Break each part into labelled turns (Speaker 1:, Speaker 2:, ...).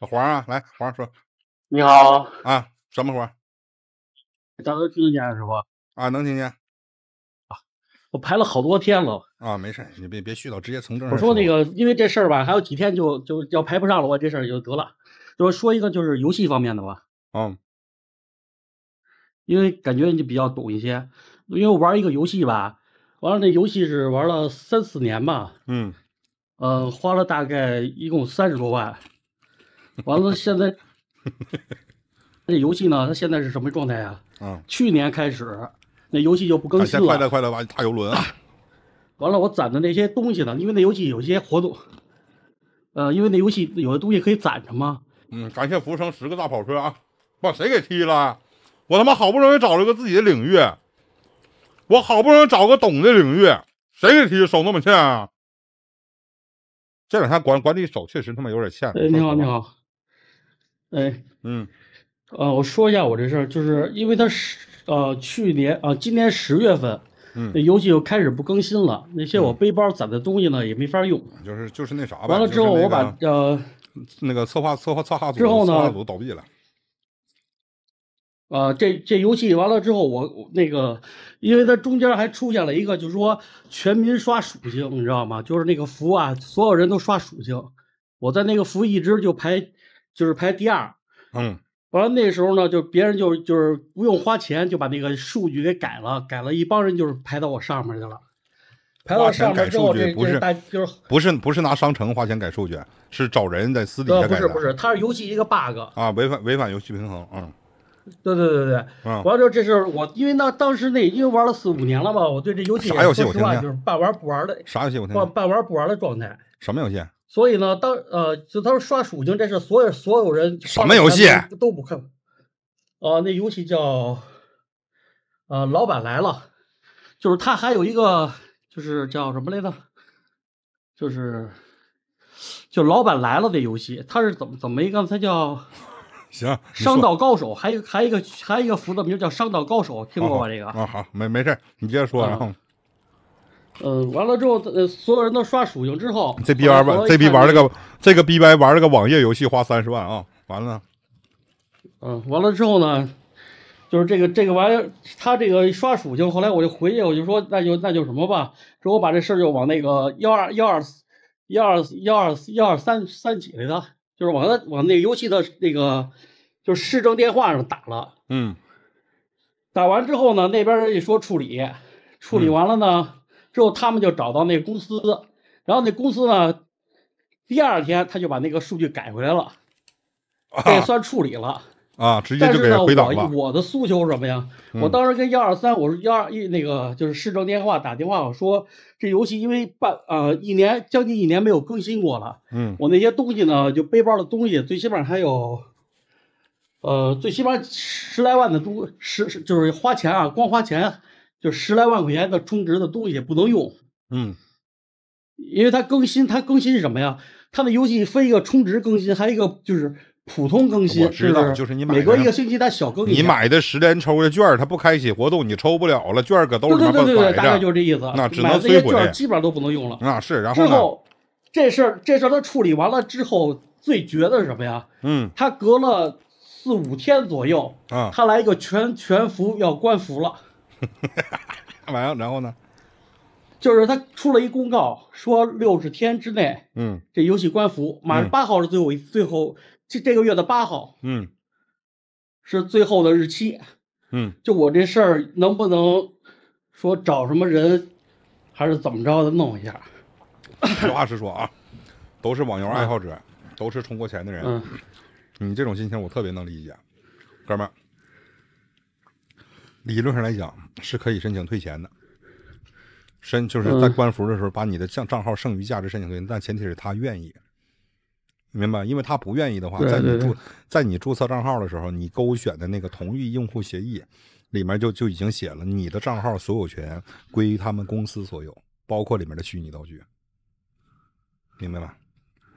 Speaker 1: 老黄啊，来，黄说：“
Speaker 2: 你好啊，什么活？大哥听得见是不？啊，能听见。啊，我排了好多天了。啊，没
Speaker 1: 事，你别别絮叨，直接从这。我说
Speaker 2: 那个，因为这事儿吧，还有几天就就要排不上了，我这事儿就得了。就说一个，就是游戏方面的吧。嗯，因为感觉你就比较懂一些，因为玩一个游戏吧，完了那游戏是玩了三四年吧。嗯，呃，花了大概一共三十多万。”完了，现在 那游戏呢？它现在是什么状态啊？嗯，去年开始那游戏就不更新了。快点，
Speaker 1: 快点，玩大游轮！
Speaker 2: 完了，我攒的那些东西呢？因为那游戏有些活动，呃，因为那游戏有的东西可以攒着嘛。嗯，感谢浮生十个大跑车啊！把谁给踢了？我他妈好不容易找
Speaker 1: 了个自己的领域，我好不容易找个懂的领域，谁给踢？手那么欠啊！这两天管管理手确实他妈有点欠。哎，你好，你好。
Speaker 2: 哎，嗯，呃，我说一下我这事儿，就是因为他十，呃，去年啊，今年十月份，那游戏又开始不更新了，那些我背包攒的东西呢也没法用。
Speaker 1: 就是就是那啥，完了之后我把
Speaker 2: 呃那个策划策划策划组策划组倒闭了。啊，这这游戏完了之后，我那个，因为它中间还出现了一个，就是说全民刷属性，你知道吗？就是那个服啊，所有人都刷属性，我在那个服一直就排。就是排第二，嗯，完了那时候呢，就别人就就是不用花钱就把那个数据给改了，改了一帮人就是排到我上面去了。上面之后，这不是，就是
Speaker 1: 不是不是拿商城花钱改数据，是找人在私底下改的。不是不是，
Speaker 2: 他是游戏一个 bug
Speaker 1: 啊，违反违反游戏平衡嗯。
Speaker 2: 对对对对，嗯，完了就这是我因为那当时那因为玩了四五年了吧，我对这游戏啥说实话就是半玩不玩的。啥游戏？我听。听，半玩不玩的状态。什么游戏？所以呢，当呃，就他说刷属性，这是所有所有人什么游戏都不看啊？那游戏叫呃，老板来了，就是他还有一个就是叫什么来着？就是就老板来了的游戏，他是怎么怎么一个？他叫 行商道高手，还一个还一个还一个服的名叫商道高手，听过吧？这个啊好没没事，你接着说然后。嗯，完了之后，呃，所有人都刷属性之后，这逼玩儿，这逼玩了个
Speaker 1: 这个逼歪玩了个网页游戏，花三
Speaker 2: 十万啊！完了，嗯，完了之后呢，就是这个这个玩意儿，他这个刷属性，后来我就回去，我就说那就那就什么吧，说我把这事儿就往那个幺二幺二幺二幺二幺二三三几来的，就是往那往那个游戏的那个就是市政电话上打了，嗯，打完之后呢，那边人一说处理，处理完了呢。之后他们就找到那个公司，然后那公司呢，第二天他就把那个数据改回来了，这也算处理了
Speaker 1: 啊。直接就给回档了。但是呢，
Speaker 2: 我的诉求是什么呀？我当时跟幺二三，我是幺二一那个就是市政电话打电话，我说这游戏因为半啊一年将近一年没有更新过了，嗯，我那些东西呢，就背包的东西，最起码还有，呃，最起码十来万的东十就是花钱啊，光花钱。就十来万块钱的充值的东西也不能用，嗯，因为它更新，它更新什么呀？它的游戏分一个充值更新，还有一个就是普通更新。我知道，就是你每隔一个星期它小更新。你买
Speaker 1: 的十连抽的券它不开启活动，你抽不了了。券搁兜里对对对对，大概就是这意思。那只能这些券基
Speaker 2: 本上都不能用了。
Speaker 1: 那是，然后之后
Speaker 2: 这事儿这事儿他处理完了之后，最绝的是什么呀？嗯，他隔了四五天左右，啊，他来一个全全服要关服了。完了，然后呢？就是他出了一公告，说六十天之内，嗯，这游戏官服马上八号是最后，一、最后这这个月的八号，嗯，是最后的日期，嗯，就我这事儿能不能说找什么人，还是怎么着的弄一下？
Speaker 1: 实话实说啊，都是网游爱好者，都是充过钱的人，嗯，你这种心情我特别能理解，哥们儿。理论上来讲是可以申请退钱的，申就是在官服的时候把你的账账号剩余价值申请退，但前提是他愿意，明白？因为他不愿意的话，在你注在你注册账号的时候，你勾选的那个同意用户协议里面就就已经写了，你的账号所有权归他们公司所有，包括里面的虚拟道具，明
Speaker 2: 白吗？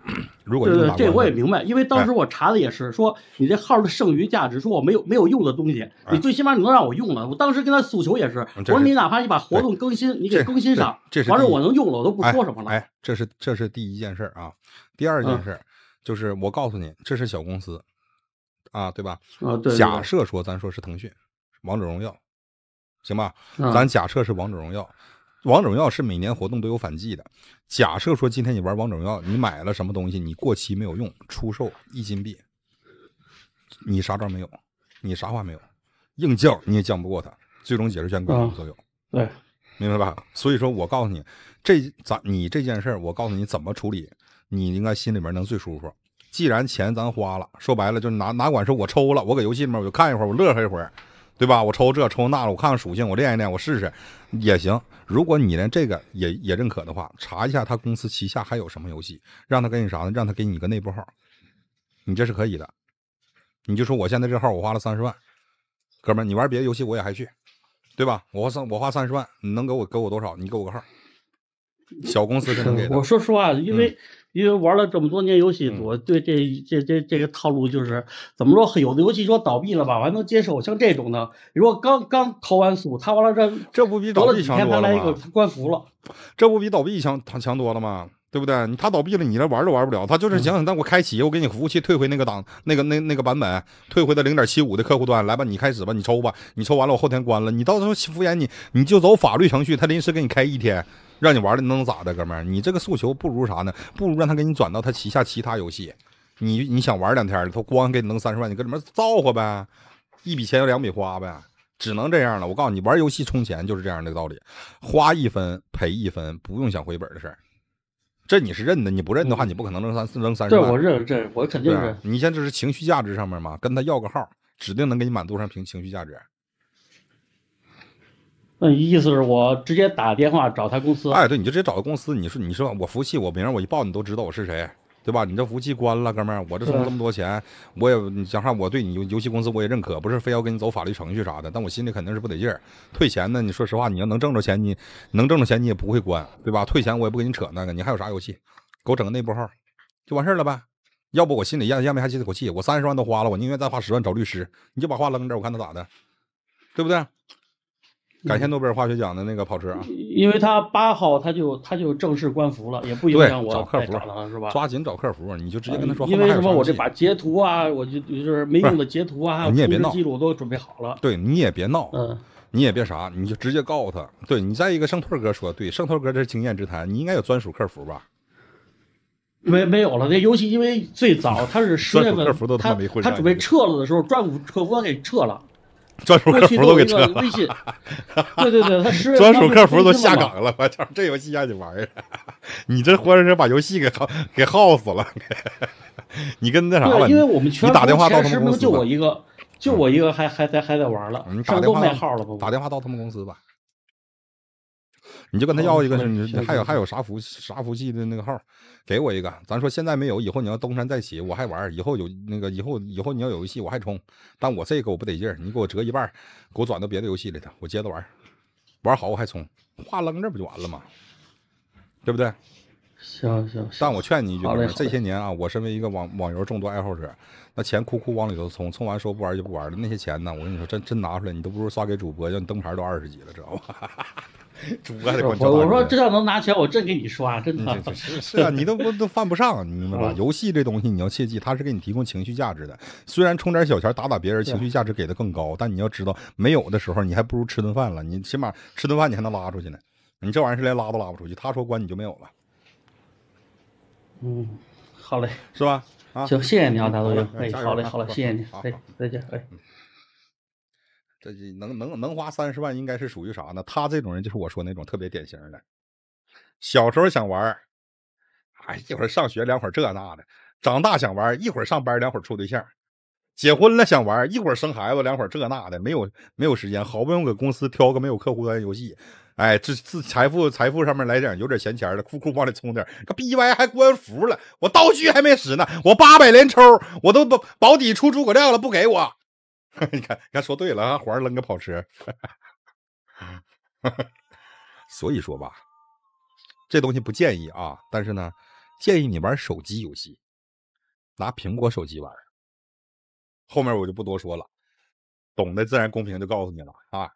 Speaker 2: 如果对对，这我也明白，因为当时我查的也是说你这号的剩余价值，说我没有没有用的东西，你最起码你能让我用了。我当时跟他诉求也是，我说你哪怕你把活动更新，你给更新上，完了我能用了，我都不
Speaker 1: 说什么了。哎，这是这是第一件事啊。第二件事就是我告诉你，这是小公司啊，对吧？啊，对。假设说咱说是腾讯《王者荣耀》，行吧？咱假设是《王者荣耀》。王者荣耀是每年活动都有反季的。假设说今天你玩王者荣耀，你买了什么东西，你过期没有用，出售一金币，你啥招没有，你啥话没有，硬犟你也犟不过他，最终解释权归你所有。对，明白吧？所以说我告诉你，这咱你这件事儿，我告诉你怎么处理，你应该心里边能最舒服。既然钱咱花了，说白了就哪哪管是我抽了，我搁游戏里面我就看一会儿，我乐呵一会儿。对吧？我抽这抽那了，我看看属性，我练一练，我试试也行。如果你连这个也也认可的话，查一下他公司旗下还有什么游戏，让他给你啥呢？让他给你一个内部号，你这是可以的。你就说我现在这号我花了三十万，哥们儿，你玩别的游戏我也还去，
Speaker 2: 对吧？我花三我花三十万，你能给我给我多少？你给我个号，
Speaker 1: 小公司才能给我
Speaker 2: 说实话，因为。因为玩了这么多年游戏，我对这这这这个套路就是，怎么说？有的游戏说倒闭了吧，我还能接受；像这种的，如果刚刚投完诉，他完了这这不比倒闭强多了吗？这不比倒闭强
Speaker 1: 强多了吗？对不对？他倒闭了，你这玩都玩不了。他就是想想，那我开启，我给你服务器退回那个档，那个那那个版本，退回到零点七五的客户端，来吧，你开始吧，你抽吧，你抽完了我后天关了，你到时候敷衍你，你就走法律程序，他临时给你开一天。让你玩的能咋的，哥们儿？你这个诉求不如啥呢？不如让他给你转到他旗下其他游戏。你你想玩两天他光给你扔三十万，你搁里面造化呗，一笔钱两笔花呗，只能这样了。我告诉你，玩游戏充钱就是这样的道理，花一分赔一分，不用想回本的事儿。这你是认的，你不认的话，你不可能扔三扔三十万。对，我认，认，我肯定是。你在这是情绪价值上面嘛，跟他要个号，指定能给你满足上平情绪价值。那意思是我直接打电话找他公司。哎，对，你就直接找他公司。你说，你说我服务器我名我一报，你都知道我是谁，对吧？你这服务器关了，哥们儿，我这充这么多钱，我也讲啥？我对你游游戏公司我也认可，不是非要跟你走法律程序啥的。但我心里肯定是不得劲儿，退钱呢？你说实话，你要能挣着钱，你能挣着钱，你也不会关，对吧？退钱我也不跟你扯那个。你还有啥游戏？给我整个内部号，就完事儿了呗。要不我心里咽咽根下接口气。我三十万都花了，我宁愿再花十万找律师。你就把话扔这儿，我看他咋的，对不对？感谢诺贝尔化学奖的那个跑车啊，因
Speaker 2: 为他八号他就他就正式官服了，也不影响我找客服了，是吧？抓紧找
Speaker 1: 客服，你就直接跟他说。因为什么我这把截
Speaker 2: 图啊，我就就是没用的截图啊，通话记录我都准备好了。
Speaker 1: 对，你也别闹，嗯，你也别啥，你就直接告诉他。对你再一个圣托哥说，对圣托哥这是经验之谈，你应该有
Speaker 2: 专属客服吧？没没有了，那尤其因为最早他是十月份，他他准备撤了的时候，专务客服给撤了。专属客服都给撤了，对对对，他 专属客服都下岗
Speaker 1: 了。我操，这游戏让你玩儿的，你这活生生把游戏给给耗死了。你跟那啥？电因为我们全公司就我一
Speaker 2: 个，就我一个还还在还在玩号了。你打电话到他们公司吧。
Speaker 1: 你就跟他要一个，你还有还有啥福啥福气的那个号，给我一个。咱说现在没有，以后你要东山再起，我还玩。以后有那个以后以后你要有游戏，我还充。但我这个我不得劲儿，你给我折一半，给我转到别的游戏里头，我接着玩，玩好我还充。话扔这不就完了吗？对不对？
Speaker 2: 行行行。
Speaker 1: 但我劝你一句，这些年啊，我身为一个网网游众多爱好者，那钱哭哭往里头充，充完说不玩就不玩了。那些钱呢，我跟你说真真拿出来，你都不如刷给主播，要你灯牌都二十级了，知道吧？播还得管教我我说这
Speaker 2: 要能拿钱，我真给你刷，真的。是啊，你都
Speaker 1: 不都犯不上，你明白吧？游戏这东西你要切记，它是给你提供情绪价值的。虽然充点小钱打打别人，情绪价值给的更高，但你要知道，没有的时候你还不如吃顿饭了。你起码吃顿饭你还能拉出去呢，你这玩意儿是连拉都拉不出去。他说关你就没有了。
Speaker 2: 嗯，好嘞，是吧？啊，行，谢谢你啊，大头鹰，哎，好嘞，好嘞，谢谢你，哎，再见，哎。
Speaker 1: 这能能能花三十万，应该是属于啥呢？他这种人就是我说那种特别典型的，小时候想玩，哎，一会儿上学，两会儿这那的；长大想玩，一会儿上班，两会儿处对象；结婚了想玩，一会儿生孩子，两会儿这那的，没有没有时间。好不容易搁公司挑个没有客户端游戏，哎，自自财富财富上面来点有点闲钱的，库库往里充点，个逼歪还官服了。我道具还没使呢，我八百连抽，我都保保底出诸葛亮了，不给我。你看，你看，说对了啊！环扔个跑车，所以说吧，这东西不建议啊，但是呢，建议你玩手机游戏，拿苹果手机玩。
Speaker 2: 后面我就不多说了，懂的自然公屏就告诉你了啊。